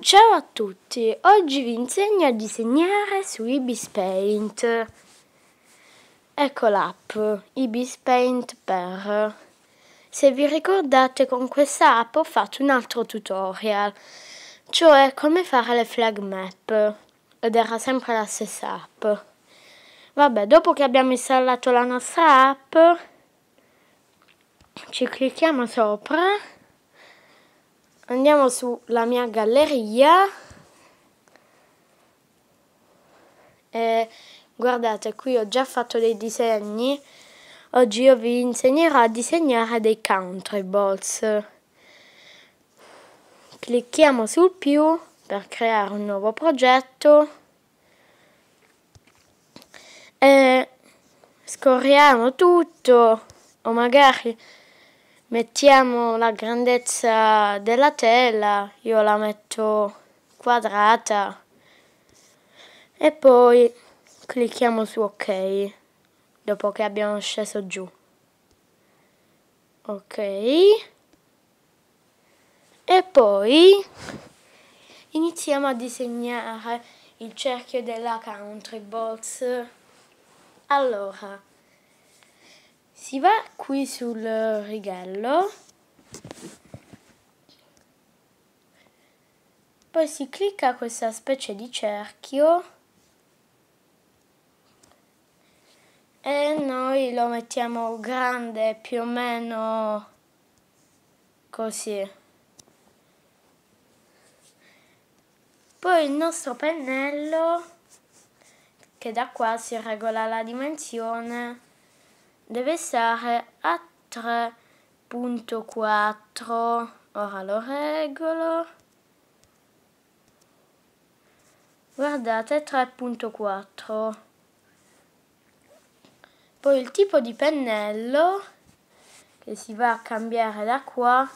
Ciao a tutti, oggi vi insegno a disegnare su Ibis Paint. Ecco l'app Ibis Paint per. Se vi ricordate con questa app ho fatto un altro tutorial, cioè come fare le flag map ed era sempre la stessa app. Vabbè, dopo che abbiamo installato la nostra app ci clicchiamo sopra andiamo sulla mia galleria e guardate qui ho già fatto dei disegni oggi io vi insegnerò a disegnare dei country balls clicchiamo sul più per creare un nuovo progetto e scorriamo tutto o magari Mettiamo la grandezza della tela, io la metto quadrata e poi clicchiamo su ok dopo che abbiamo sceso giù. Ok. E poi iniziamo a disegnare il cerchio della country box. Allora, si va qui sul righello poi si clicca questa specie di cerchio e noi lo mettiamo grande più o meno così poi il nostro pennello che da qua si regola la dimensione deve stare a 3.4. Ora lo regolo. Guardate 3.4. Poi il tipo di pennello che si va a cambiare da qua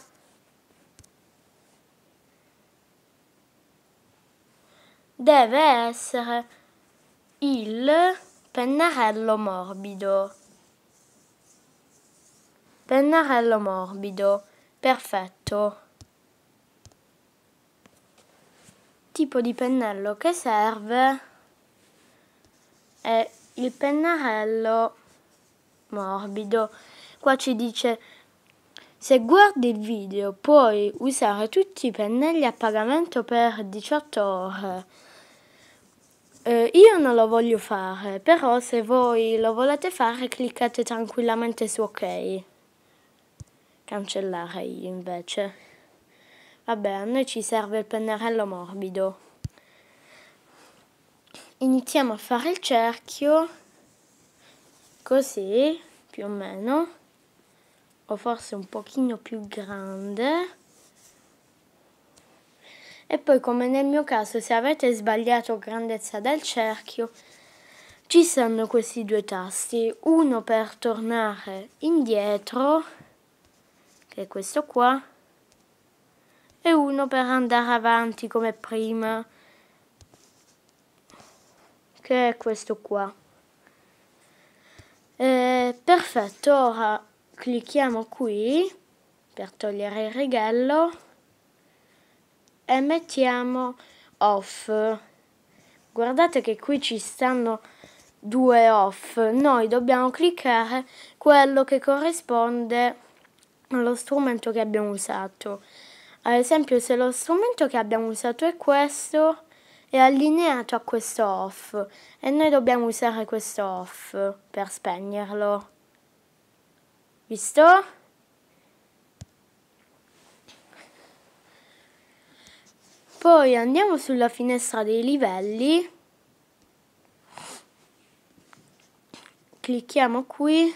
deve essere il pennarello morbido. Pennarello morbido, perfetto. Tipo di pennello che serve è il pennarello morbido. Qua ci dice se guardi il video puoi usare tutti i pennelli a pagamento per 18 ore. Eh, io non lo voglio fare, però se voi lo volete fare cliccate tranquillamente su ok cancellare io invece. Vabbè, a noi ci serve il pennarello morbido. Iniziamo a fare il cerchio, così, più o meno, o forse un pochino più grande. E poi, come nel mio caso, se avete sbagliato grandezza del cerchio, ci sono questi due tasti, uno per tornare indietro che è questo qua e uno per andare avanti come prima che è questo qua e, eh, perfetto ora clicchiamo qui per togliere il righello e mettiamo off guardate che qui ci stanno due off noi dobbiamo cliccare quello che corrisponde lo strumento che abbiamo usato. Ad esempio, se lo strumento che abbiamo usato è questo, è allineato a questo off e noi dobbiamo usare questo off per spegnerlo. Visto? Poi andiamo sulla finestra dei livelli. Clicchiamo qui.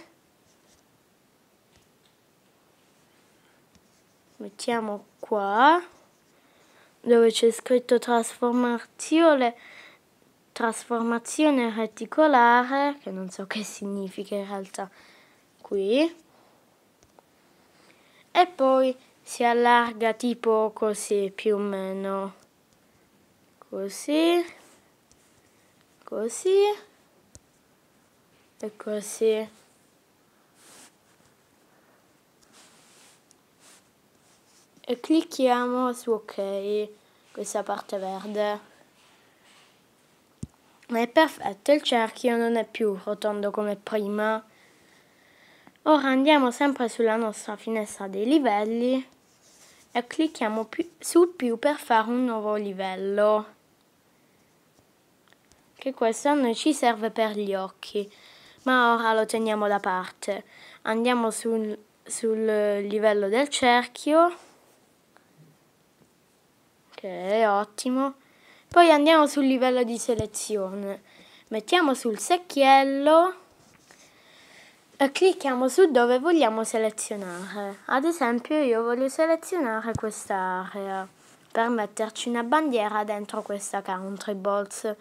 mettiamo qua dove c'è scritto trasformazione, trasformazione reticolare, che non so che significa in realtà qui, e poi si allarga tipo così più o meno, così, così e così. e clicchiamo su ok, questa parte verde. È perfetto, il cerchio non è più rotondo come prima. Ora andiamo sempre sulla nostra finestra dei livelli e clicchiamo più, su più per fare un nuovo livello. Che questo a noi ci serve per gli occhi, ma ora lo teniamo da parte. Andiamo sul, sul livello del cerchio Ok, ottimo. Poi andiamo sul livello di selezione. Mettiamo sul secchiello e clicchiamo su dove vogliamo selezionare. Ad esempio io voglio selezionare quest'area per metterci una bandiera dentro questa country balls.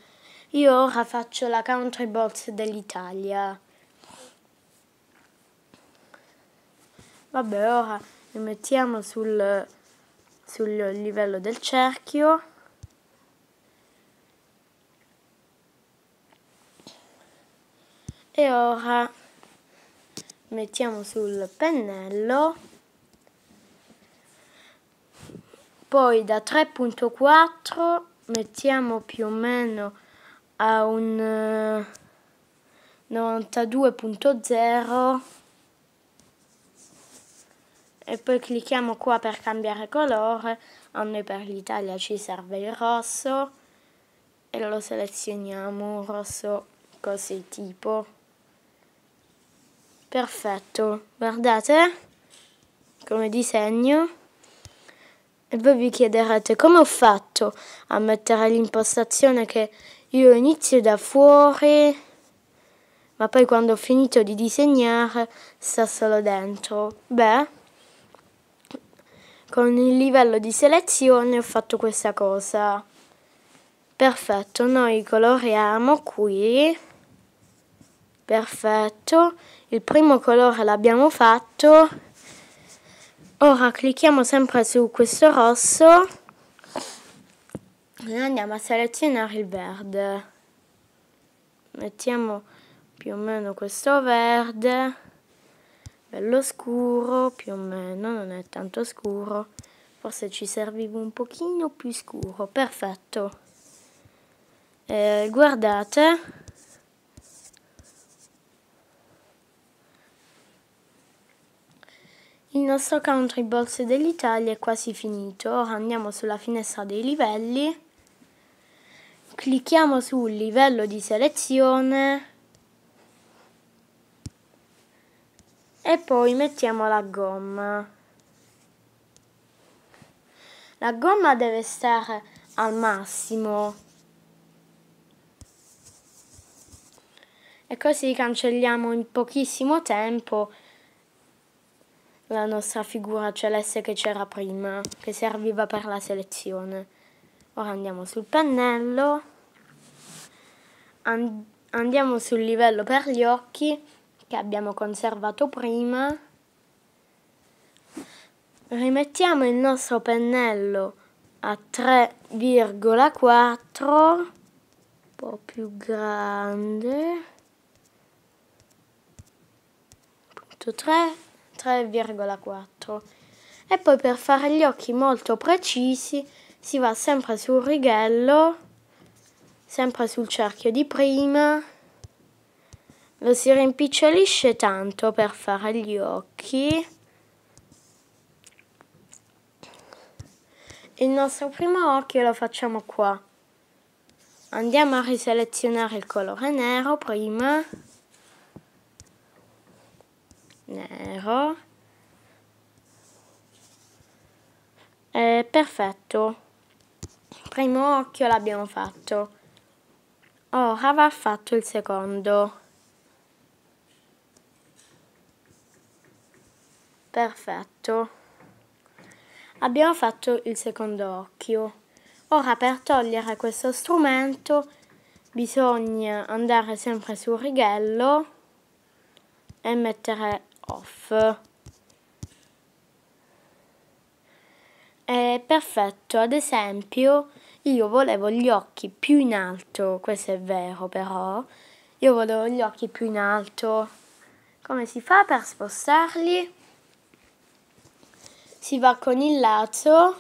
Io ora faccio la country balls dell'Italia. Vabbè, ora mettiamo sul sul livello del cerchio e ora mettiamo sul pennello poi da 3.4 mettiamo più o meno a un 92.0 eh, e poi clicchiamo qua per cambiare colore a noi per l'Italia ci serve il rosso e lo selezioniamo rosso così tipo perfetto guardate come disegno e voi vi chiederete come ho fatto a mettere l'impostazione che io inizio da fuori ma poi quando ho finito di disegnare sta solo dentro beh con il livello di selezione ho fatto questa cosa. Perfetto, noi coloriamo qui. Perfetto, il primo colore l'abbiamo fatto. Ora clicchiamo sempre su questo rosso e andiamo a selezionare il verde. Mettiamo più o meno questo verde bello scuro, più o meno, non è tanto scuro. Forse ci serviva un pochino più scuro, perfetto. Eh, guardate. Il nostro country box dell'Italia è quasi finito. Ora andiamo sulla finestra dei livelli. Clicchiamo sul livello di selezione e poi mettiamo la gomma. La gomma deve stare al massimo. E così cancelliamo in pochissimo tempo la nostra figura celeste che c'era prima, che serviva per la selezione. Ora andiamo sul pennello, and andiamo sul livello per gli occhi che abbiamo conservato prima, rimettiamo il nostro pennello a 3,4, un po' più grande, 3, 3,4. E poi per fare gli occhi molto precisi si va sempre sul righello, sempre sul cerchio di prima, si rimpicciolisce tanto per fare gli occhi. Il nostro primo occhio lo facciamo qua. Andiamo a riselezionare il colore nero prima. Nero. E perfetto. Primo occhio l'abbiamo fatto. Ora va fatto il secondo. Perfetto. Abbiamo fatto il secondo occhio. Ora per togliere questo strumento bisogna andare sempre sul righello e mettere off. È perfetto, ad esempio io volevo gli occhi più in alto, questo è vero però, io volevo gli occhi più in alto. Come si fa per spostarli? si va con il lazzo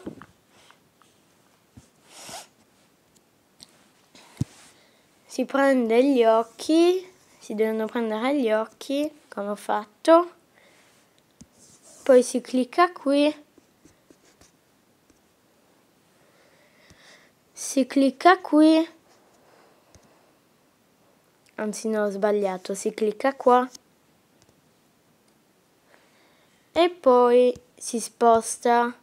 si prende gli occhi si devono prendere gli occhi come ho fatto poi si clicca qui si clicca qui anzi no ho sbagliato si clicca qua e poi si sposta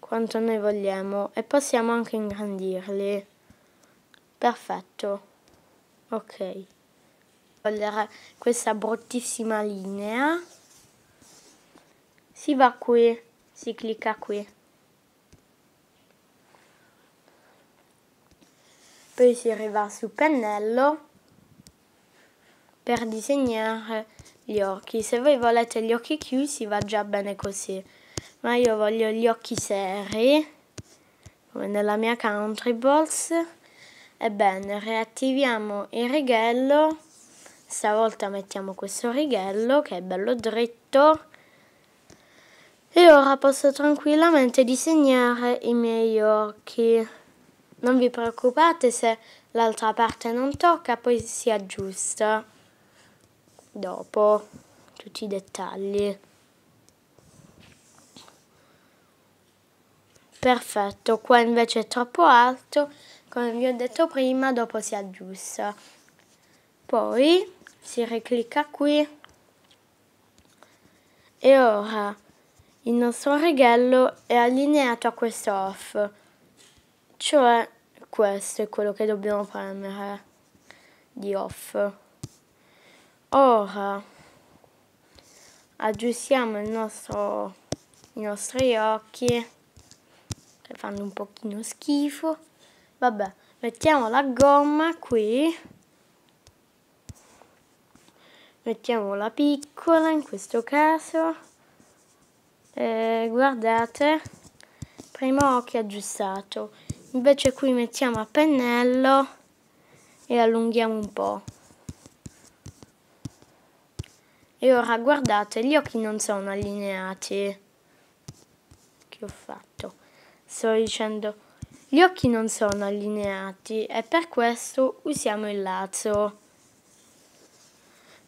quanto noi vogliamo e possiamo anche ingrandirli. Perfetto. Ok. Allora, questa bruttissima linea. Si va qui, si clicca qui. Poi si arriva sul pennello per disegnare gli occhi. Se voi volete gli occhi chiusi va già bene così. Ma io voglio gli occhi seri, come nella mia Country Balls. Ebbene, riattiviamo il righello. Stavolta mettiamo questo righello che è bello dritto. E ora posso tranquillamente disegnare i miei occhi. Non vi preoccupate se l'altra parte non tocca, poi si aggiusta dopo tutti i dettagli. Perfetto, qua invece è troppo alto, come vi ho detto prima, dopo si aggiusta. Poi si riclicca qui e ora il nostro righello è allineato a questo off, cioè questo è quello che dobbiamo premere di off. Ora oh, eh. aggiustiamo nostro, i nostri occhi che fanno un pochino schifo. Vabbè, mettiamo la gomma qui. Mettiamo la piccola in questo caso. Eh, guardate, primo occhio aggiustato. Invece qui mettiamo a pennello e allunghiamo un po'. E ora guardate, gli occhi non sono allineati. Che ho fatto? Sto dicendo, gli occhi non sono allineati e per questo usiamo il lazzo.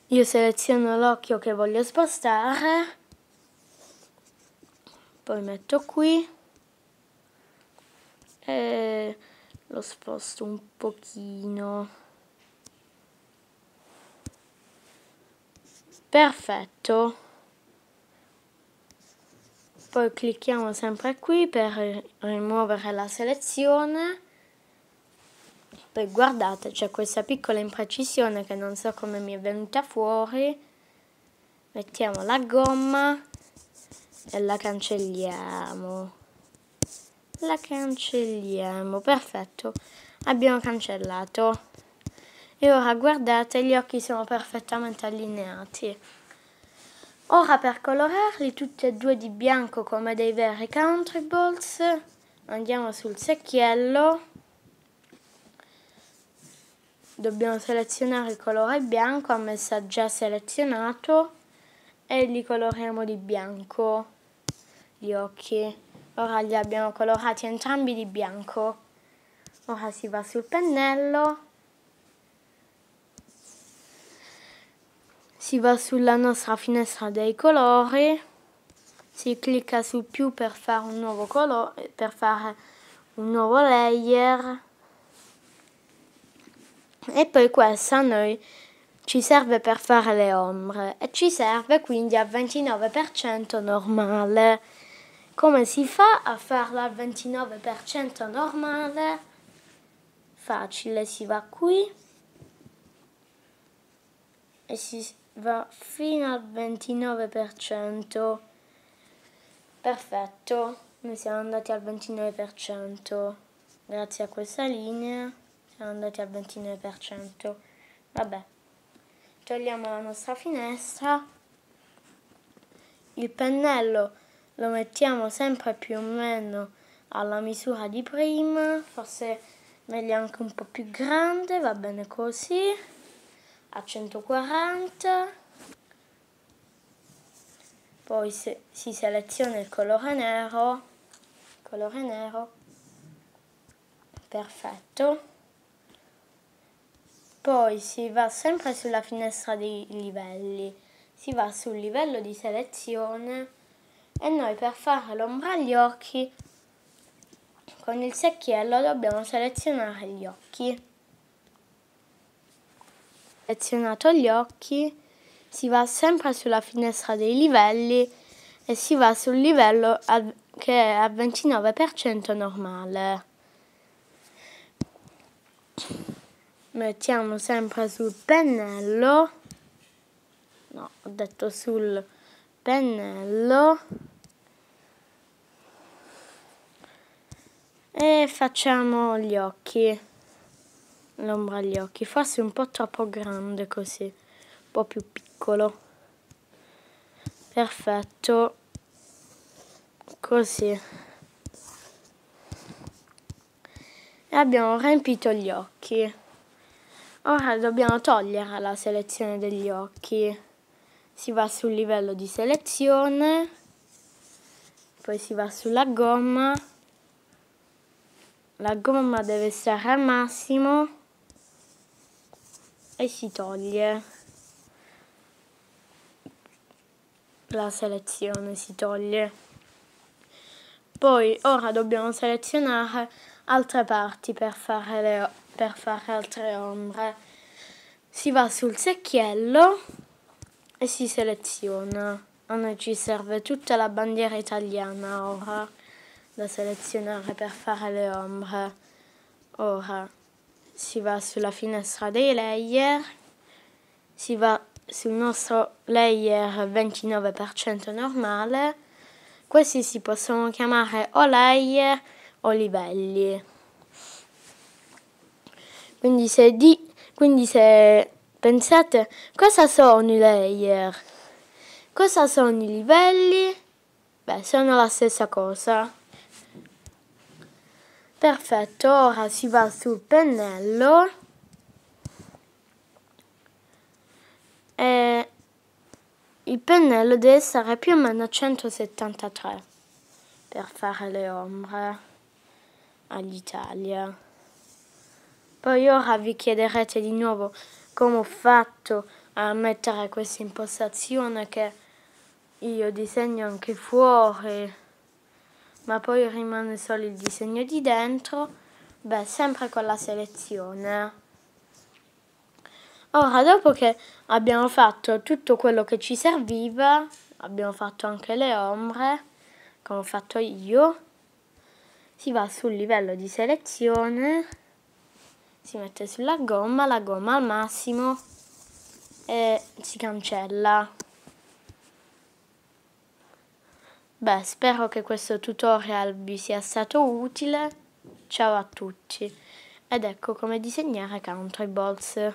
Io seleziono l'occhio che voglio spostare, poi metto qui e lo sposto un pochino. perfetto poi clicchiamo sempre qui per rimuovere la selezione poi guardate c'è questa piccola imprecisione che non so come mi è venuta fuori mettiamo la gomma e la cancelliamo la cancelliamo perfetto abbiamo cancellato e ora guardate, gli occhi sono perfettamente allineati. Ora per colorarli tutti e due di bianco come dei veri country balls, andiamo sul secchiello. Dobbiamo selezionare il colore bianco, a messa già selezionato, e li coloriamo di bianco, gli occhi. Ora li abbiamo colorati entrambi di bianco. Ora si va sul pennello si va sulla nostra finestra dei colori, si clicca su più per fare un nuovo colore, per fare un nuovo layer e poi questa a noi ci serve per fare le ombre e ci serve quindi al 29% normale. Come si fa a farla al 29% normale? Facile, si va qui e si va fino al 29%. Perfetto, noi siamo andati al 29%. Grazie a questa linea siamo andati al 29%. Vabbè, togliamo la nostra finestra. Il pennello lo mettiamo sempre più o meno alla misura di prima, forse meglio anche un po' più grande, va bene così a 140 poi se, si seleziona il colore nero colore nero perfetto poi si va sempre sulla finestra dei livelli si va sul livello di selezione e noi per fare l'ombra agli occhi con il secchiello dobbiamo selezionare gli occhi Selezionato gli occhi, si va sempre sulla finestra dei livelli e si va sul livello che è al 29% normale. Mettiamo sempre sul pennello, no, ho detto sul pennello e facciamo gli occhi l'ombra agli occhi. Forse un po' troppo grande così, un po' più piccolo. Perfetto. Così. E abbiamo riempito gli occhi. Ora dobbiamo togliere la selezione degli occhi. Si va sul livello di selezione, poi si va sulla gomma. La gomma deve stare al massimo e si toglie la selezione si toglie poi ora dobbiamo selezionare altre parti per fare, le, per fare altre ombre si va sul secchiello e si seleziona a noi ci serve tutta la bandiera italiana ora da selezionare per fare le ombre ora si va sulla finestra dei layer, si va sul nostro layer 29% normale, questi si possono chiamare o layer o livelli. Quindi se, di, quindi se pensate cosa sono i layer, cosa sono i livelli, beh sono la stessa cosa. Perfetto, ora si va sul pennello e il pennello deve stare più o meno a 173 per fare le ombre all'Italia. Poi ora vi chiederete di nuovo come ho fatto a mettere questa impostazione che io disegno anche fuori ma poi rimane solo il disegno di dentro, beh, sempre con la selezione. Ora, dopo che abbiamo fatto tutto quello che ci serviva, abbiamo fatto anche le ombre, come ho fatto io, si va sul livello di selezione, si mette sulla gomma, la gomma al massimo e si cancella. Beh, spero che questo tutorial vi sia stato utile. Ciao a tutti! Ed ecco come disegnare Country Balls.